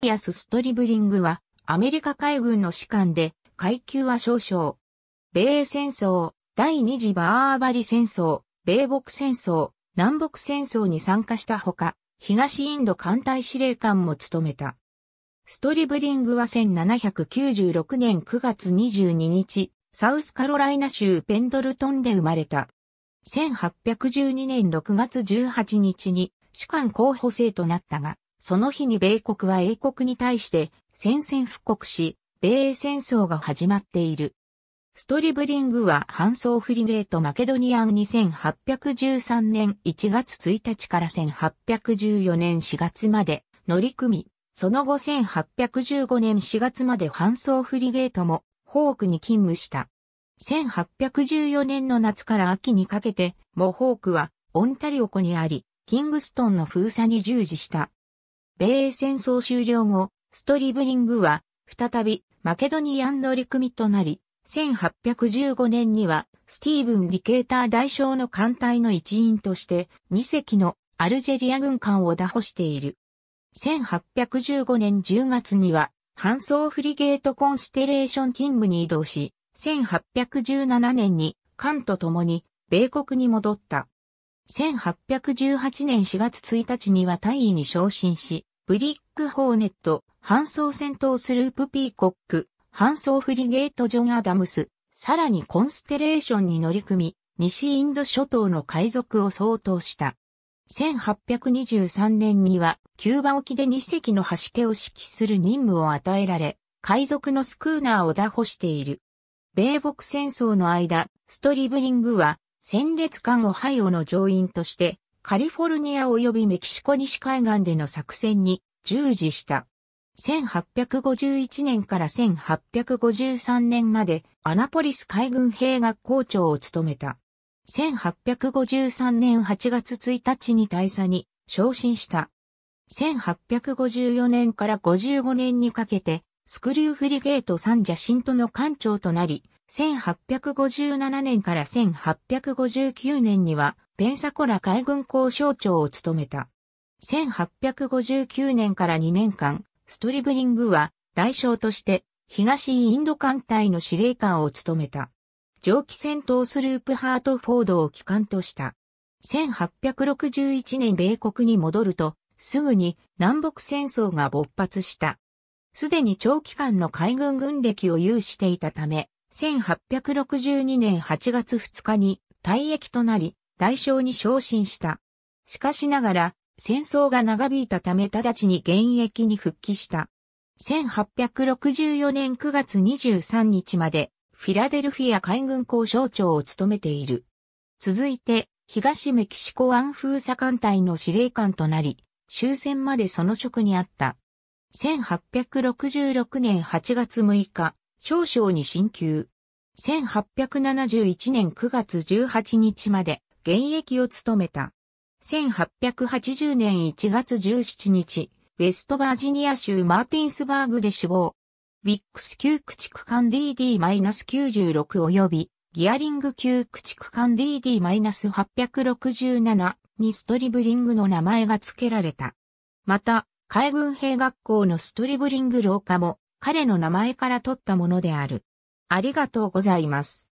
リアス・ストリブリングは、アメリカ海軍の士官で、階級は少々。米英戦争、第二次バーバリ戦争、米北戦争、南北戦争に参加したほか、東インド艦隊司令官も務めた。ストリブリングは1796年9月22日、サウスカロライナ州ペンドルトンで生まれた。1812年6月18日に主官候補生となったが、その日に米国は英国に対して宣戦布告し、米英戦争が始まっている。ストリブリングは搬送フリゲートマケドニアン2813年1月1日から1814年4月まで乗り組み、その後1815年4月まで搬送フリゲートもホークに勤務した。1814年の夏から秋にかけてもホークはオンタリオ湖にあり、キングストンの封鎖に従事した。米英戦争終了後、ストリブリングは、再び、マケドニアンの陸海となり、1815年には、スティーブン・ディケーター大将の艦隊の一員として、2隻のアルジェリア軍艦を打破している。1815年10月には、搬送フリゲートコンステレーション勤務に移動し、1817年に艦と共に米国に戻った。1818年4月1日には大尉に昇進し、ブリックホーネット、搬送戦闘スループピーコック、搬送フリゲートジョン・アダムス、さらにコンステレーションに乗り組み、西インド諸島の海賊を相当した。1823年には、キューバ沖で2隻の橋家を指揮する任務を与えられ、海賊のスクーナーを打破している。米北戦争の間、ストリブリングは、戦列艦を配慮の乗員として、カリフォルニア及びメキシコ西海岸での作戦に従事した。1851年から1853年までアナポリス海軍兵学校長を務めた。1853年8月1日に大佐に昇進した。1854年から55年にかけてスクリューフリゲート三者新都の艦長となり、1857年から1859年には、ペンサコラ海軍交渉長を務めた。1859年から2年間、ストリブリングは、代償として、東インド艦隊の司令官を務めた。蒸気戦闘スループハートフォードを機関とした。1861年米国に戻ると、すぐに南北戦争が勃発した。すでに長期間の海軍軍歴を有していたため、1862年8月2日に退役となり、大将に昇進した。しかしながら、戦争が長引いたため直ちに現役に復帰した。1864年9月23日まで、フィラデルフィア海軍交省長を務めている。続いて、東メキシコ湾風左艦隊の司令官となり、終戦までその職にあった。1866年8月6日、少将に進級。1871年9月18日まで現役を務めた。1880年1月17日、ウェストバージニア州マーティンスバーグで死亡。ウィックス級駆逐艦 DD-96 及びギアリング級駆逐艦 DD-867 にストリブリングの名前が付けられた。また、海軍兵学校のストリブリング廊下も彼の名前から取ったものである。ありがとうございます。